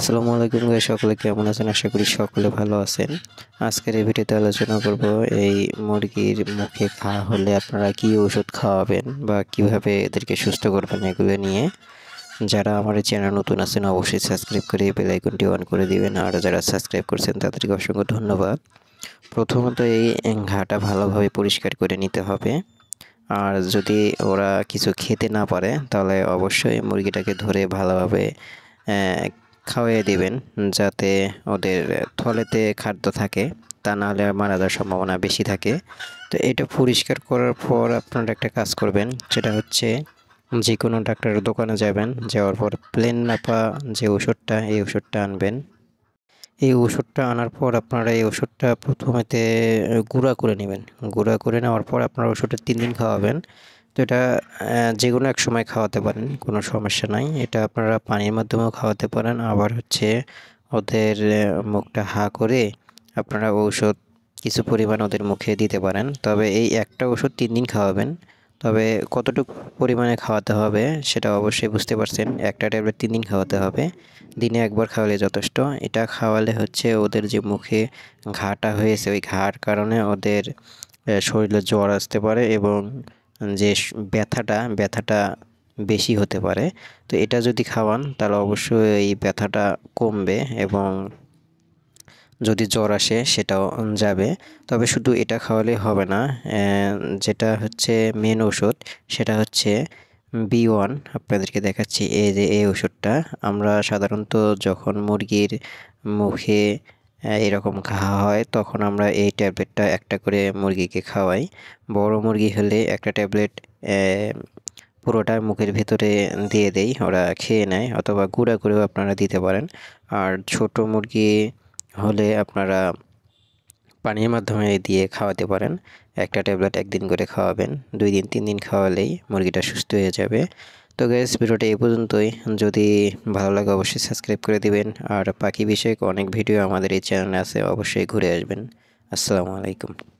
আসসালামু আলাইকুম গাই সকলে কেমন আছেন আশা করি সকলে ভালো আছেন আজকের এই ভিডিওতে আলোচনা করব এই মুরগির মুখে খা হলে আপনারা কি ওষুধ খাওয়াবেন বা কিভাবে এদেরকে সুস্থ করবেন এগুলো নিয়ে যারা আমার চ্যানেল নতুন আছেন অবশ্যই সাবস্ক্রাইব করে বেলাইকনটি অন করে দিবেন আর যারা সাবস্ক্রাইব করছেন তাদেরকে অসংখ্য ধন্যবাদ প্রথমত এই ঘাটা ভালোভাবে পরিষ্কার করে নিতে হবে আর যদি ওরা কিছু খেতে না পারে তাহলে অবশ্যই মুরগিটাকে ধরে ভালোভাবে খাওয়াইয়ে দিবেন যাতে ওদের থলেতে খাদ্য থাকে তা নাহলে মারা যাওয়ার সম্ভাবনা বেশি থাকে তো এটা পরিষ্কার করার পর আপনারা একটা কাজ করবেন সেটা হচ্ছে যে কোনো ডাক্তারের দোকানে যাবেন যাওয়ার পর প্লেন নাপা যে ওষুধটা এই ওষুধটা আনবেন এই ওষুধটা আনার পর আপনারা এই ওষুধটা প্রথমেতে গুঁড়া করে নেবেন গুঁড়া করে নেওয়ার পর আপনারা ওষুধটা তিন দিন খাওয়াবেন তো এটা যে কোনো এক সময় খাওয়াতে পারেন কোনো সমস্যা নাই এটা আপনারা পানির মাধ্যমেও খাওয়াতে পারেন আবার হচ্ছে ওদের মুখটা হা করে আপনারা ঔষধ কিছু পরিমাণ ওদের মুখে দিতে পারেন তবে এই একটা ওষুধ তিন দিন খাওয়াবেন তবে কতটুকু পরিমাণে খাওয়াতে হবে সেটা অবশ্যই বুঝতে পারছেন একটা ট্যাবলেট তিন দিন খাওয়াতে হবে দিনে একবার খাওয়ালে যথেষ্ট এটা খাওয়ালে হচ্ছে ওদের যে মুখে ঘাটা হয়েছে ওই ঘাট কারণে ওদের শরীরে জ্বর আসতে পারে এবং যে ব্যথাটা ব্যথাটা বেশি হতে পারে তো এটা যদি খাওয়ান তাহলে অবশ্যই এই ব্যথাটা কমবে এবং যদি জ্বর আসে সেটাও যাবে তবে শুধু এটা খাওয়ালে হবে না যেটা হচ্ছে মেন ওষুধ সেটা হচ্ছে বি ওয়ান আপনাদেরকে দেখাচ্ছি এই যে এই ওষুধটা আমরা সাধারণত যখন মুরগির মুখে হ্যাঁ, এরকম খাওয়া হয় তখন আমরা এই ট্যাবলেটটা একটা করে মুরগিকে খাওয়াই বড় মুরগি হলে একটা ট্যাবলেট পুরোটা মুখের ভেতরে দিয়ে দেই ওরা খেয়ে নেয় অথবা গুঁড়া করেও আপনারা দিতে পারেন আর ছোট মুরগি হলে আপনারা পানির মাধ্যমে দিয়ে খাওয়াতে পারেন একটা ট্যাবলেট একদিন করে খাওয়াবেন দুই দিন তিন দিন খাওয়ালেই মুরগিটা সুস্থ হয়ে যাবে তো গ্যাস ভিডিওটা এই পর্যন্তই যদি ভালো লাগে অবশ্যই সাবস্ক্রাইব করে দিবেন আর পাখি বিষয়ক অনেক ভিডিও আমাদের এই চ্যানেলে আছে অবশ্যই ঘুরে আসবেন আসসালামু আলাইকুম